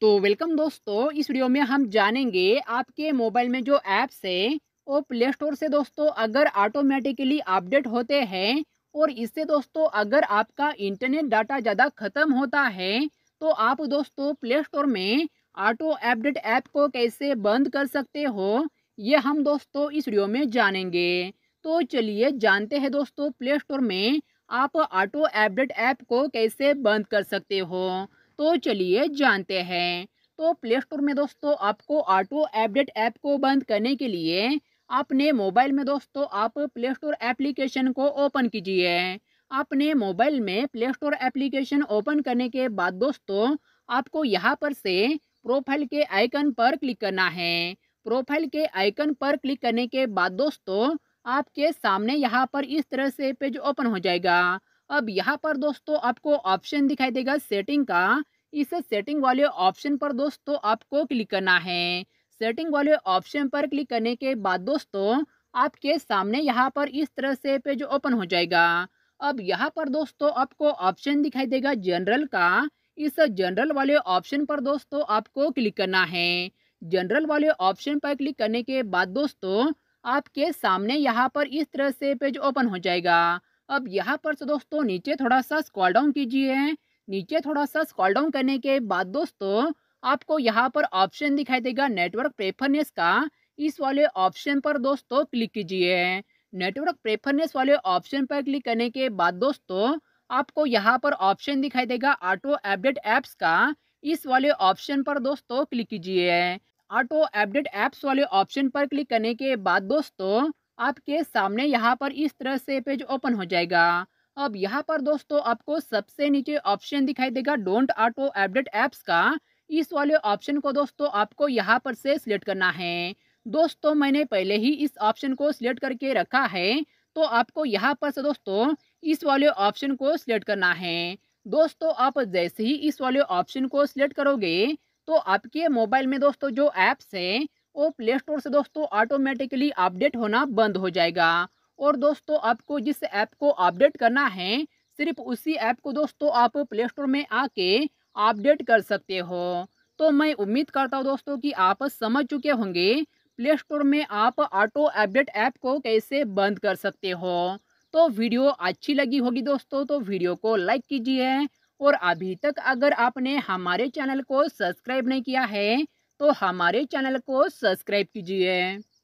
तो वेलकम दोस्तों इस वीडियो में हम जानेंगे आपके मोबाइल में जो ऐप्स है वो प्ले स्टोर से दोस्तों अगर ऑटोमेटिकली अपडेट होते हैं और इससे दोस्तों अगर आपका इंटरनेट डाटा ज़्यादा ख़त्म होता है तो आप दोस्तों प्ले स्टोर में ऑटो अपडेट ऐप को कैसे बंद कर सकते हो ये हम दोस्तों इस वीडियो में जानेंगे तो चलिए जानते हैं दोस्तों प्ले स्टोर में आप ऑटो अपडेट ऐप को कैसे बंद कर सकते हो तो चलिए जानते हैं तो प्ले स्टोर में दोस्तों आपको ऑटो अपडेट ऐप को बंद करने के लिए अपने मोबाइल में दोस्तों आप प्ले स्टोर एप्लीकेशन को ओपन कीजिए आपने मोबाइल में प्ले स्टोर एप्लीकेशन ओपन करने के बाद दोस्तों आपको यहाँ पर से प्रोफाइल के आइकन पर क्लिक करना है प्रोफाइल के आइकन पर क्लिक करने के बाद दोस्तों आपके सामने यहाँ पर इस तरह से पेज ओपन हो जाएगा अब यहाँ पर दोस्तों आपको ऑप्शन दिखाई देगा सेटिंग का इस सेटिंग वाले ऑप्शन पर दोस्तों आपको क्लिक करना है सेटिंग वाले ऑप्शन पर क्लिक करने के बाद दोस्तों आपके सामने यहाँ पर इस तरह से पेज ओपन हो जाएगा अब यहाँ पर दोस्तों आपको ऑप्शन दिखाई देगा जनरल का इस जनरल वाले ऑप्शन पर दोस्तों आपको क्लिक करना है जनरल वाले ऑप्शन पर क्लिक करने के बाद दोस्तों आपके सामने यहाँ पर इस तरह से पेज ओपन हो जाएगा अब यहाँ पर से दोस्तों नीचे थोड़ा सा स्कॉल डाउन कीजिए नीचे थोड़ा सा स्कॉल डाउन करने के बाद दोस्तों आपको यहाँ पर ऑप्शन दिखाई देगा नेटवर्क प्रेफरनेस का इस वाले ऑप्शन पर दोस्तों क्लिक कीजिए नेटवर्क प्रेफरनेस वाले ऑप्शन पर क्लिक करने के बाद दोस्तों आपको यहाँ पर ऑप्शन दिखाई देगा ऑटो अपडेट ऐप्स का इस वाले ऑप्शन पर दोस्तों क्लिक कीजिए ऑटो अपडेट ऐप्स वाले ऑप्शन पर क्लिक करने के बाद दोस्तों आपके सामने यहाँ पर इस तरह से पेज ओपन हो जाएगा अब यहाँ पर दोस्तों आपको सबसे नीचे ऑप्शन दिखाई देगा डोंट ऑटो अपडेट एप्स का इस वाले ऑप्शन को दोस्तों आपको यहाँ पर से सिलेक्ट करना है दोस्तों मैंने पहले ही इस ऑप्शन को सिलेक्ट करके रखा है तो आपको यहाँ पर से दोस्तों इस वाले ऑप्शन को सिलेक्ट करना है दोस्तों आप जैसे ही इस वाले ऑप्शन को सिलेक्ट करोगे तो आपके मोबाइल में दोस्तों जो ऐप्स हैं वो प्ले स्टोर से दोस्तों ऑटोमेटिकली अपडेट होना बंद हो जाएगा और दोस्तों आपको जिस ऐप को अपडेट करना है सिर्फ उसी ऐप को दोस्तों आप प्ले स्टोर में आके अपडेट कर सकते हो तो मैं उम्मीद करता हूँ दोस्तों कि आप समझ चुके होंगे प्ले स्टोर में आप ऑटो अपडेट ऐप को कैसे बंद कर सकते हो तो वीडियो अच्छी लगी होगी दोस्तों तो वीडियो को लाइक कीजिए और अभी तक अगर आपने हमारे चैनल को सब्सक्राइब नहीं किया है तो हमारे चैनल को सब्सक्राइब कीजिए